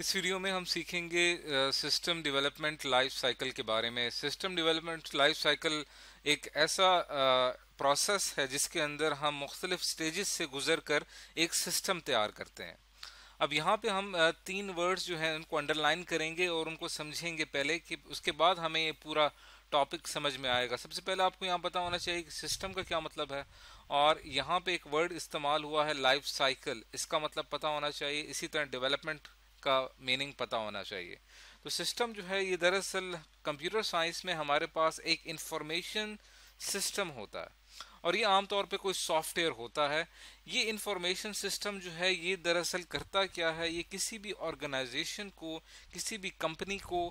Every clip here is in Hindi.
इस वीडियो में हम सीखेंगे सिस्टम डेवलपमेंट लाइफ साइकिल के बारे में सिस्टम डेवलपमेंट लाइफ साइकिल एक ऐसा प्रोसेस है जिसके अंदर हम मुख्तलिफ स्टेजेस से गुजर कर एक सिस्टम तैयार करते हैं अब यहाँ पे हम तीन वर्ड्स जो हैं उनको अंडरलाइन करेंगे और उनको समझेंगे पहले कि उसके बाद हमें ये पूरा टॉपिक समझ में आएगा सबसे पहले आपको यहाँ पता होना चाहिए कि सिस्टम का क्या मतलब है और यहाँ पे एक वर्ड इस्तेमाल हुआ है लाइफ साइकिल इसका मतलब पता होना चाहिए इसी तरह डेवलपमेंट का मीनिंग पता होना चाहिए तो सिस्टम जो है ये दरअसल कंप्यूटर साइंस में हमारे पास एक इंफॉर्मेशन सिस्टम होता है और ये आमतौर पे कोई सॉफ्टवेयर होता है ये इंफॉर्मेशन सिस्टम जो है ये दरअसल करता क्या है ये किसी भी ऑर्गेनाइजेशन को किसी भी कंपनी को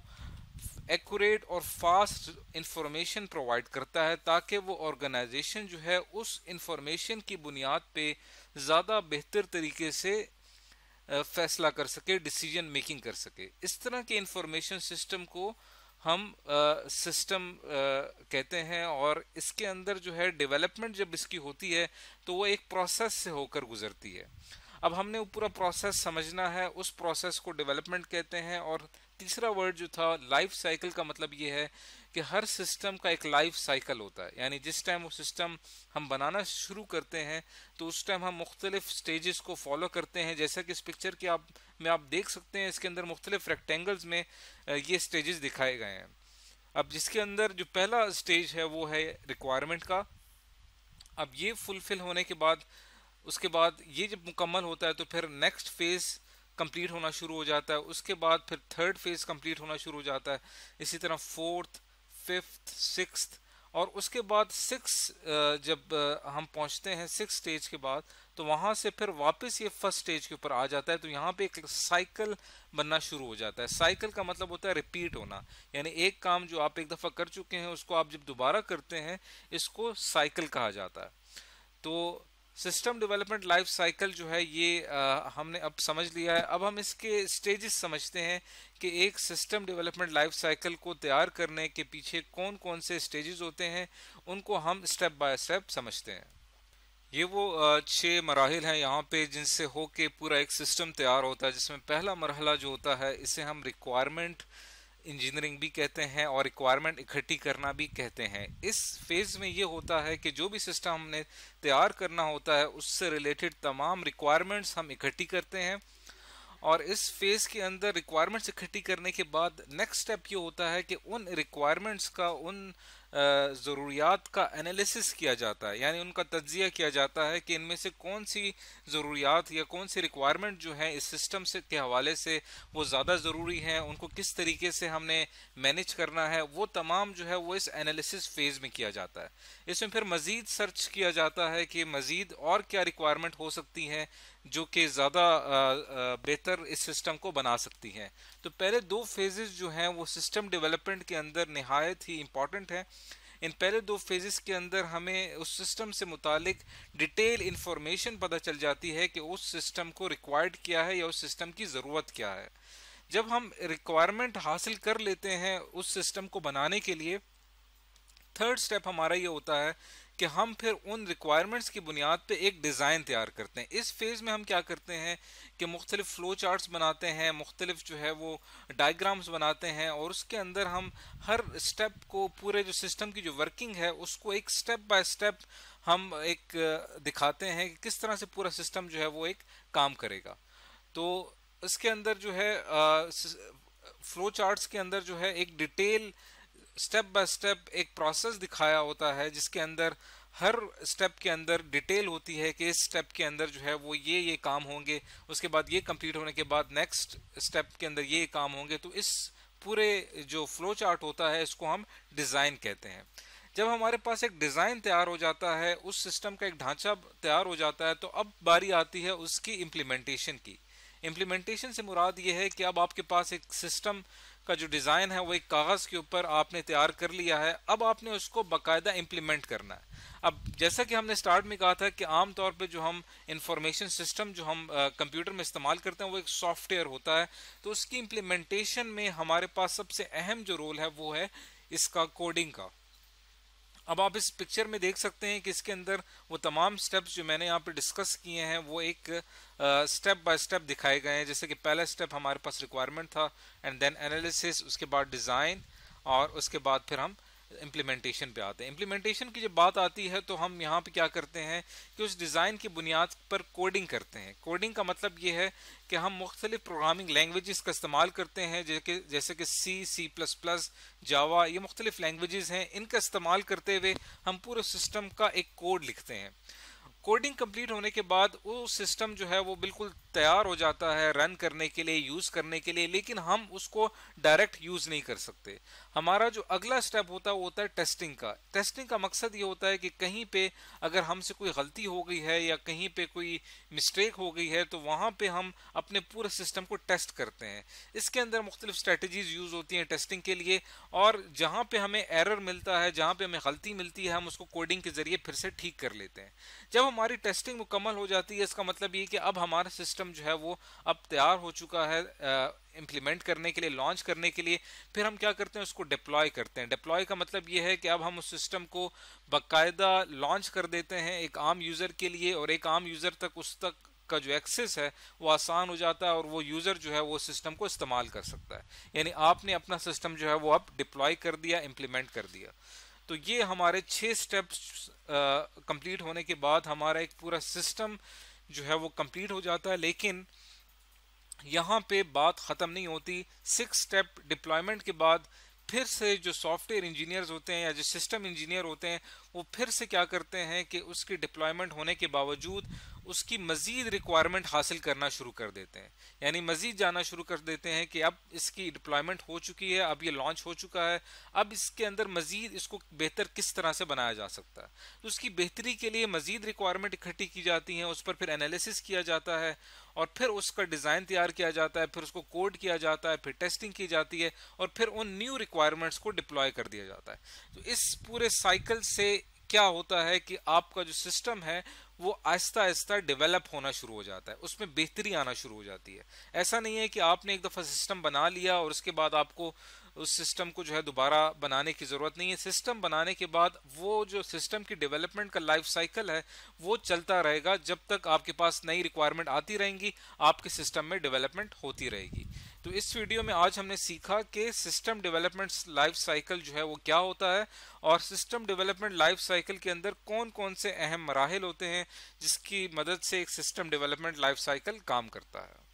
एक्यूरेट और फास्ट इंफॉर्मेशन प्रोवाइड करता है ताकि वो ऑर्गेनाइजेशन जो है उस इंफॉर्मेशन की बुनियाद पे ज़्यादा बेहतर तरीके से फैसला कर सके डिसीजन मेकिंग कर सके इस तरह के इंफॉर्मेशन सिस्टम को हम सिस्टम कहते हैं और इसके अंदर जो है डेवलपमेंट जब इसकी होती है तो वो एक प्रोसेस से होकर गुजरती है अब हमने पूरा प्रोसेस समझना है उस प्रोसेस को डेवलपमेंट कहते हैं और तीसरा वर्ड जो था लाइफ साइकिल का मतलब ये है कि हर सिस्टम का एक लाइफ साइकिल होता है यानी जिस टाइम वो सिस्टम हम बनाना शुरू करते हैं तो उस टाइम हम मुख्तलिफ स्टेजेस को फॉलो करते हैं जैसा कि इस पिक्चर के आप में आप देख सकते हैं इसके अंदर मुख्तलिफ रेक्टेंगल्स में ये स्टेजेस दिखाए गए हैं अब जिसके अंदर जो पहला स्टेज है वो है रिक्वायरमेंट का अब ये फुलफिल होने के बाद उसके बाद ये जब मुकम्मल होता है तो फिर नेक्स्ट फेज़ कंप्लीट होना शुरू हो जाता है उसके बाद फिर थर्ड फेज़ कंप्लीट होना शुरू हो जाता है इसी तरह फोर्थ फिफ्थ सिक्स और उसके बाद सिक्स जब हम पहुंचते हैं सिक्स स्टेज के बाद तो वहां से फिर वापस ये फर्स्ट स्टेज के ऊपर आ जाता है तो यहाँ पे एक साइकिल बनना शुरू हो जाता है साइकिल का मतलब होता है रिपीट होना यानी एक काम जो आप एक दफ़ा कर चुके हैं उसको आप जब दोबारा करते हैं इसको साइकिल कहा जाता है तो सिस्टम डेवलपमेंट लाइफ साइकिल जो है ये आ, हमने अब समझ लिया है अब हम इसके स्टेजेस समझते हैं कि एक सिस्टम डेवलपमेंट लाइफ साइकिल को तैयार करने के पीछे कौन कौन से स्टेजेस होते हैं उनको हम स्टेप बाय स्टेप समझते हैं ये वो छः मराहल हैं यहाँ पे जिनसे होके पूरा एक सिस्टम तैयार होता है जिसमें पहला मरहला जो होता है इसे हम रिक्वायरमेंट इंजीनियरिंग भी कहते हैं और रिक्वायरमेंट इकट्ठी करना भी कहते हैं इस फेज में ये होता है कि जो भी सिस्टम हमने तैयार करना होता है उससे रिलेटेड तमाम रिक्वायरमेंट्स हम इकट्ठी करते हैं और इस फेज के अंदर रिक्वायरमेंट्स इकट्ठी करने के बाद नेक्स्ट स्टेप ये होता है कि उन रिक्वायरमेंट्स का उन ज़रूरियात का एनालिसिस किया जाता है यानी उनका तजिया किया जाता है कि इनमें से कौन सी ज़रूरियात या कौन सी रिक्वायरमेंट जो है इस सिस्टम से के हवाले से वो ज़्यादा ज़रूरी हैं उनको किस तरीके से हमने मैनेज करना है वो तमाम जो है वो इस एनालिसिस फेज़ में किया जाता है इसमें फिर मज़ीद सर्च किया जाता है कि मज़ीद और क्या रिक्वायरमेंट हो सकती हैं जो कि ज़्यादा बेहतर इस सिस्टम को बना सकती है तो पहले दो फेजेस जो हैं वो सिस्टम डेवलपमेंट के अंदर नहायत ही इम्पॉर्टेंट हैं इन पहले दो फेजेस के अंदर हमें उस सिस्टम से मुतालिक डिटेल इंफॉर्मेशन पता चल जाती है कि उस सिस्टम को रिक्वायर्ड क्या है या उस सिस्टम की ज़रूरत क्या है जब हम रिक्वायरमेंट हासिल कर लेते हैं उस सिस्टम को बनाने के लिए थर्ड स्टेप हमारा ये होता है कि हम फिर उन रिक्वायरमेंट्स की बुनियाद पे एक डिज़ाइन तैयार करते हैं इस फेज़ में हम क्या करते हैं कि मुख्तलिफ फ़्लो चार्ट्स बनाते हैं मुख्तलिफ जो है वो डायग्राम्स बनाते हैं और उसके अंदर हम हर स्टेप को पूरे जो सिस्टम की जो वर्किंग है उसको एक स्टेप बाय स्टेप हम एक दिखाते हैं कि किस तरह से पूरा सिस्टम जो है वो एक काम करेगा तो इसके अंदर जो है फ़्लो चार्ट्स के अंदर जो है एक डिटेल स्टेप बाय स्टेप एक प्रोसेस दिखाया होता है जिसके अंदर हर स्टेप के अंदर डिटेल होती है कि इस स्टेप के अंदर जो है वो ये ये काम होंगे उसके बाद ये कंप्लीट होने के बाद नेक्स्ट स्टेप के अंदर ये काम होंगे तो इस पूरे जो फ्लो चार्ट होता है इसको हम डिज़ाइन कहते हैं जब हमारे पास एक डिज़ाइन तैयार हो जाता है उस सिस्टम का एक ढांचा तैयार हो जाता है तो अब बारी आती है उसकी इम्प्लीमेंटेशन की इम्प्लीमेंटेशन से मुराद ये है कि अब आपके पास एक सिस्टम का जो डिज़ाइन है वो एक कागज़ के ऊपर आपने तैयार कर लिया है अब आपने उसको बाकायदा इम्प्लीमेंट करना है अब जैसा कि हमने स्टार्ट में कहा था कि आम तौर पे जो हम इंफॉर्मेशन सिस्टम जो हम कंप्यूटर में इस्तेमाल करते हैं वो एक सॉफ्टवेयर होता है तो उसकी इम्प्लीमेंटेशन में हमारे पास सबसे अहम जो रोल है वो है इसका कोडिंग का अब आप इस पिक्चर में देख सकते हैं कि इसके अंदर वो तमाम स्टेप्स जो मैंने यहाँ पे डिस्कस किए हैं वो एक स्टेप बाय स्टेप दिखाए गए हैं जैसे कि पहला स्टेप हमारे पास रिक्वायरमेंट था एंड देन एनालिसिस उसके बाद डिज़ाइन और उसके बाद फिर हम इम्प्लीमेंटेशन पे आते हैं इम्प्लीमेंटेशन की जब बात आती है तो हम यहाँ पे क्या करते हैं कि उस डिज़ाइन की बुनियाद पर कोडिंग करते हैं कोडिंग का मतलब ये है कि हम मुख्तलिफ प्रोग्रामिंग लैंग्वेजेस का इस्तेमाल करते हैं जैसे कि सी सी प्लस प्लस जावा ये मुख्तलिफ लैंग्वेजेस हैं इनका इस्तेमाल करते हुए हम पूरे सिस्टम का एक कोड लिखते हैं कोडिंग कंप्लीट होने के बाद वो सिस्टम जो है वो बिल्कुल तैयार हो जाता है रन करने के लिए यूज़ करने के लिए लेकिन हम उसको डायरेक्ट यूज़ नहीं कर सकते हमारा जो अगला स्टेप होता है वो होता है टेस्टिंग का टेस्टिंग का मकसद ये होता है कि कहीं पे अगर हमसे कोई गलती हो गई है या कहीं पे कोई मिस्टेक हो गई है तो वहाँ पे हम अपने पूरे सिस्टम को टेस्ट करते हैं इसके अंदर मुख्तलिफ स्ट्रेटजीज यूज़ होती हैं टेस्टिंग के लिए और जहाँ पर हमें एरर मिलता है जहाँ पर हमें गलती मिलती है हम उसको कोडिंग के ज़रिए फिर से ठीक कर लेते हैं जब हमारी टेस्टिंग मुकम्मल हो जाती है इसका मतलब ये कि अब हमारा सिस्टम जो है वो अब तैयार हो चुका है इम्प्लीमेंट करने के लिए लॉन्च करने के लिए फिर हम क्या करते हैं उसको डिप्लॉय करते हैं डिप्लॉय का मतलब ये है कि अब हम उस सिस्टम को बाकायदा लॉन्च कर देते हैं एक आम यूज़र के लिए और एक आम यूज़र तक उस तक का जो एक्सेस है वो आसान हो जाता है और वो यूज़र जो है वो सिस्टम को इस्तेमाल कर सकता है यानी आपने अपना सिस्टम जो है वो अब डिप्लॉय कर दिया इम्प्लीमेंट कर दिया तो ये हमारे छः स्टेप्स कंप्लीट होने के बाद हमारा एक पूरा सिस्टम जो है वो कंप्लीट हो जाता है लेकिन यहाँ पे बात ख़त्म नहीं होती सिक्स स्टेप डिप्लॉयमेंट के बाद फिर से जो सॉफ्टवेयर इंजीनियर्स होते हैं या जो सिस्टम इंजीनियर होते हैं वो फिर से क्या करते हैं कि उसकी डिप्लॉयमेंट होने के बावजूद उसकी मज़ीद रिक्वायरमेंट हासिल करना शुरू कर देते हैं यानी मज़ीद जाना शुरू कर देते हैं कि अब इसकी डिप्लॉयमेंट हो चुकी है अब ये लॉन्च हो चुका है अब इसके अंदर मज़ीद इसको बेहतर किस तरह से बनाया जा सकता है तो उसकी बेहतरी के लिए मज़ीद रिक्वायरमेंट इकट्ठी की जाती हैं उस पर फिर एनालिसिस किया जाता है और फिर उसका डिज़ाइन तैयार किया जाता है फिर उसको कोड किया जाता है फिर टेस्टिंग की जाती है और फिर उन न्यू रिक्वायरमेंट्स को डिप्लॉय कर दिया जाता है तो इस पूरे साइकिल से क्या होता है कि आपका जो सिस्टम है वो आहिस्ता आहिस्ता डेवलप होना शुरू हो जाता है उसमें बेहतरी आना शुरू हो जाती है ऐसा नहीं है कि आपने एक दफ़ा सिस्टम बना लिया और उसके बाद आपको उस सिस्टम को जो है दोबारा बनाने की ज़रूरत नहीं है सिस्टम बनाने के बाद वो जो सिस्टम की डेवलपमेंट का लाइफ साइकिल है वो चलता रहेगा जब तक आपके पास नई रिक्वायरमेंट आती रहेंगी आपके सिस्टम में डेवलपमेंट होती रहेगी तो इस वीडियो में आज हमने सीखा कि सिस्टम डेवलपमेंट लाइफ साइकिल जो है वो क्या होता है और सिस्टम डेवलपमेंट लाइफ साइकिल के अंदर कौन कौन से अहम मराहल होते हैं जिसकी मदद से एक सिस्टम डेवलपमेंट लाइफ साइकिल काम करता है